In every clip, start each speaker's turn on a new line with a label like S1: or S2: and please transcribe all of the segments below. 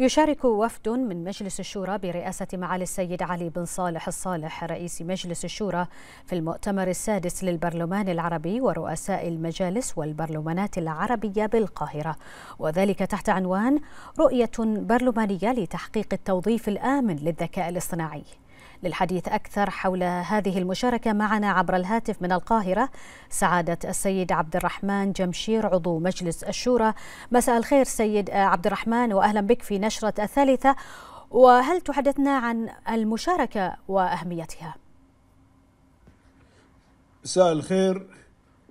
S1: يشارك وفد من مجلس الشورى برئاسة معالي السيد علي بن صالح الصالح رئيس مجلس الشورى في المؤتمر السادس للبرلمان العربي ورؤساء المجالس والبرلمانات العربية بالقاهرة وذلك تحت عنوان رؤية برلمانية لتحقيق التوظيف الآمن للذكاء الاصطناعي للحديث أكثر حول هذه المشاركة معنا عبر الهاتف من القاهرة سعادة السيد عبد الرحمن جمشير عضو مجلس الشورى مساء الخير سيد عبد الرحمن وأهلا بك في نشرة الثالثة وهل تحدثنا عن المشاركة وأهميتها
S2: مساء الخير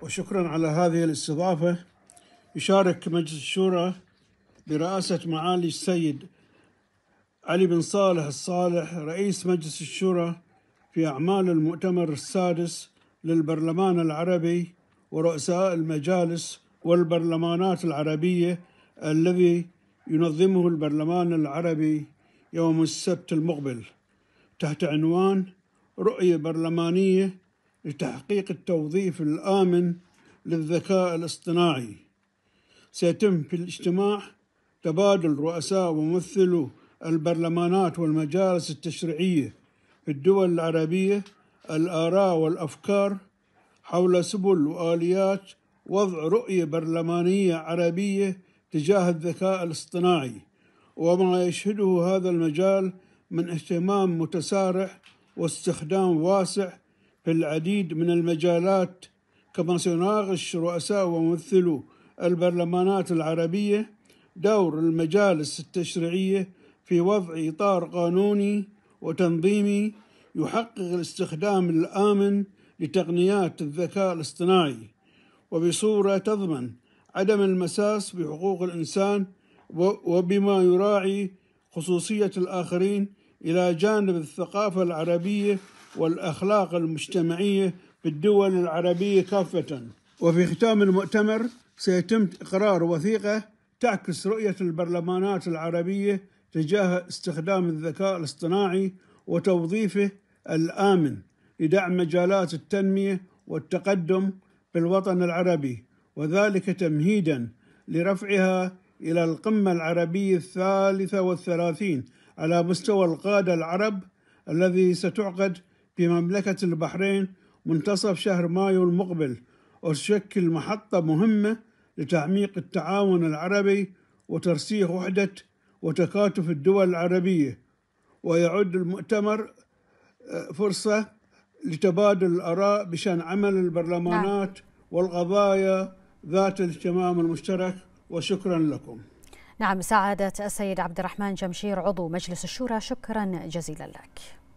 S2: وشكرا على هذه الاستضافة يشارك مجلس الشورى برئاسة معالي السيد علي بن صالح الصالح رئيس مجلس الشورى في أعمال المؤتمر السادس للبرلمان العربي ورؤساء المجالس والبرلمانات العربية الذي ينظمه البرلمان العربي يوم السبت المقبل تحت عنوان رؤية برلمانية لتحقيق التوظيف الآمن للذكاء الاصطناعي سيتم في الاجتماع تبادل رؤساء وممثلو البرلمانات والمجالس التشريعية في الدول العربية الآراء والأفكار حول سبل وآليات وضع رؤية برلمانية عربية تجاه الذكاء الاصطناعي وما يشهده هذا المجال من اهتمام متسارع واستخدام واسع في العديد من المجالات كما سيناقش رؤساء وممثلو البرلمانات العربية دور المجالس التشريعية في وضع إطار قانوني وتنظيمي يحقق الاستخدام الآمن لتقنيات الذكاء الاصطناعي وبصورة تضمن عدم المساس بحقوق الإنسان وبما يراعي خصوصية الآخرين إلى جانب الثقافة العربية والأخلاق المجتمعية في الدول العربية كافة وفي ختام المؤتمر سيتم إقرار وثيقة تعكس رؤية البرلمانات العربية تجاه استخدام الذكاء الاصطناعي وتوظيفه الآمن لدعم مجالات التنمية والتقدم في الوطن العربي وذلك تمهيدا لرفعها إلى القمة العربية الثالثة والثلاثين على مستوى القادة العرب الذي ستعقد في مملكة البحرين منتصف شهر مايو المقبل وتشكل محطة مهمة لتعميق التعاون العربي وترسيخ وحدة وتكاتف الدول العربية ويعد المؤتمر آه، فرصة لتبادل الآراء بشأن عمل البرلمانات نعم. والقضايا ذات الاهتمام المشترك وشكرا لكم
S1: نعم سعادة السيد عبد الرحمن جمشير عضو مجلس الشورى شكرا جزيلا لك